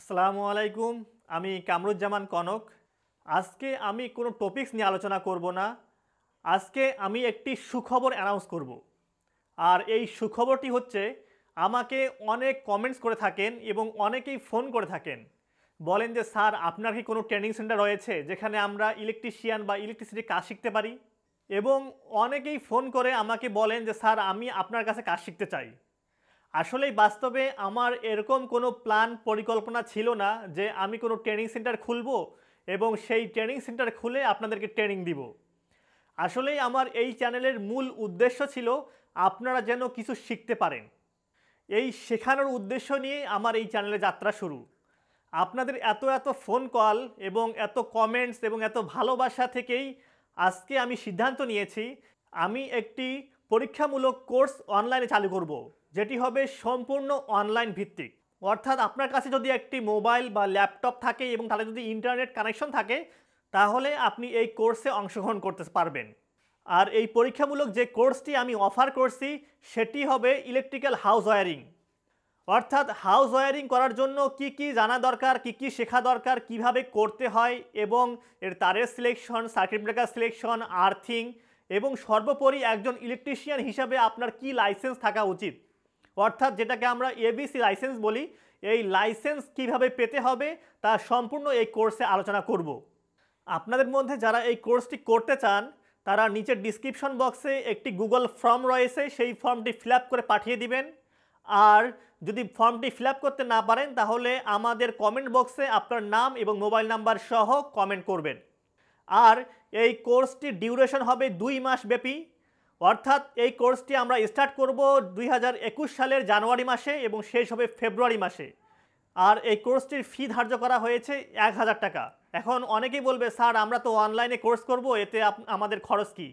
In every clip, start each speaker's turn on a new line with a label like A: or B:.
A: আসসালামু আলাইকুম আমি কামরুজ্জামান কনক আজকে আমি কোনো টপিকস নিয়ে আলোচনা করব না আজকে আমি একটি সুখবর অ্যানাউন্স করব আর এই সুখবরটি হচ্ছে আমাকে অনেক কমেন্টস করে থাকেন এবং অনেকেই ফোন করে থাকেন বলেন যে স্যার আপনার কি কোনো ট্রেনিং সেন্টার রয়েছে যেখানে আমরা ইলেকট্রিশিয়ান বা ইলেকট্রিসিটির কাজ শিখতে পারি এবং অনেকেই ফোন করে আমাকে বলেন যে স্যার আমি আপনার কাছে কাজ শিখতে চাই আসলেই বাস্তবে আমার এরকম কোনো প্ল্যান পরিকল্পনা ছিল না যে আমি কোনো ট্রেনিং সেন্টার খুলব এবং সেই ট্রেনিং সেন্টার খুলে আপনাদেরকে ট্রেনিং দিব আসলেই আমার এই চ্যানেলের মূল উদ্দেশ্য ছিল আপনারা যেন কিছু শিখতে পারেন এই শেখানোর উদ্দেশ্য নিয়ে আমার এই চ্যানেলে যাত্রা শুরু আপনাদের এত এত ফোন কল এবং এত কমেন্টস এবং এত ভালোবাসা থেকেই আজকে আমি সিদ্ধান্ত নিয়েছি আমি একটি পরীক্ষামূলক কোর্স অনলাইনে চালু করব যেটি হবে সম্পূর্ণ অনলাইন ভিত্তিক অর্থাৎ আপনার কাছে যদি একটি মোবাইল বা ল্যাপটপ থাকে এবং তাহলে যদি ইন্টারনেট কানেকশন থাকে তাহলে আপনি এই কোর্সে অংশগ্রহণ করতে পারবেন আর এই পরীক্ষামূলক যে কোর্সটি আমি অফার করছি সেটি হবে ইলেকট্রিক্যাল হাউস ওয়ারিং অর্থাৎ হাউস ওয়ারিং করার জন্য কি কি জানা দরকার কি কি শেখা দরকার কিভাবে করতে হয় এবং এর তারের selection circuit breaker selection earthing এবং সর্বোপরি একজন ইলেকট্রিশিয়ান হিসাবে আপনার কি লাইসেন্স থাকা উচিত অর্থাৎ যেটাকে আমরা এবিসি লাইসেন্স বলি এই লাইসেন্স কিভাবে পেতে হবে তা সম্পূর্ণ এই কোর্সে আলোচনা করব আপনাদের মধ্যে যারা এই কোর্সটি করতে চান তারা নিচের ডিসক্রিপশন বক্সে একটি গুগল ফর্ম রয়েছে সেই ফর্মটি ফিল করে পাঠিয়ে দিবেন আর যদি ফর্মটি ফিল করতে না পারেন তাহলে আমাদের কমেন্ট বক্সে আপনার নাম এবং মোবাইল নাম্বার সহ কমেন্ট করবেন আর এই কোর্সটি ডিউরেশন হবে দুই মাস ব্যাপী অর্থাৎ এই কোর্সটি আমরা স্টার্ট করব দুই সালের জানুয়ারি মাসে এবং শেষ হবে ফেব্রুয়ারি মাসে আর এই কোর্সটির ফি ধার্য করা হয়েছে এক হাজার টাকা এখন অনেকেই বলবে স্যার আমরা তো অনলাইনে কোর্স করব এতে আমাদের খরচ কি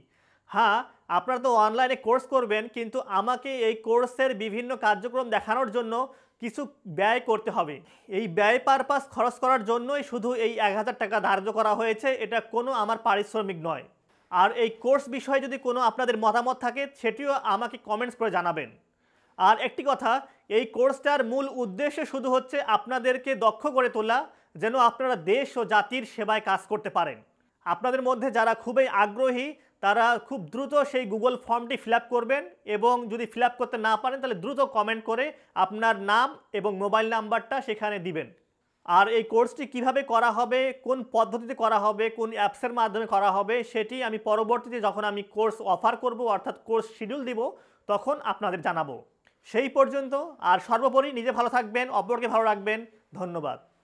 A: হ্যাঁ আপনারা তো অনলাইনে কোর্স করবেন কিন্তু আমাকে এই কোর্সের বিভিন্ন কার্যক্রম দেখানোর জন্য কিছু ব্যয় করতে হবে এই ব্যয় পারপাস খরচ করার জন্যই শুধু এই এক হাজার টাকা ধার্য করা হয়েছে এটা কোনো আমার পারিশ্রমিক নয় আর এই কোর্স বিষয়ে যদি কোনো আপনাদের মতামত থাকে সেটিও আমাকে কমেন্টস করে জানাবেন আর একটি কথা এই কোর্সটার মূল উদ্দেশ্য শুধু হচ্ছে আপনাদেরকে দক্ষ করে তোলা যেন আপনারা দেশ ও জাতির সেবায় কাজ করতে পারেন আপনাদের মধ্যে যারা খুবই আগ্রহী তারা খুব দ্রুত সেই গুগল ফর্মটি ফিল করবেন এবং যদি ফিল করতে না পারেন তাহলে দ্রুত কমেন্ট করে আপনার নাম এবং মোবাইল নাম্বারটা সেখানে দিবেন আর এই কোর্সটি কিভাবে করা হবে কোন পদ্ধতিতে করা হবে কোন অ্যাপসের মাধ্যমে করা হবে সেটি আমি পরবর্তীতে যখন আমি কোর্স অফার করব অর্থাৎ কোর্স শিডিউল দিব তখন আপনাদের জানাবো সেই পর্যন্ত আর সর্বোপরি নিজে ভালো থাকবেন অপরকে ভালো রাখবেন ধন্যবাদ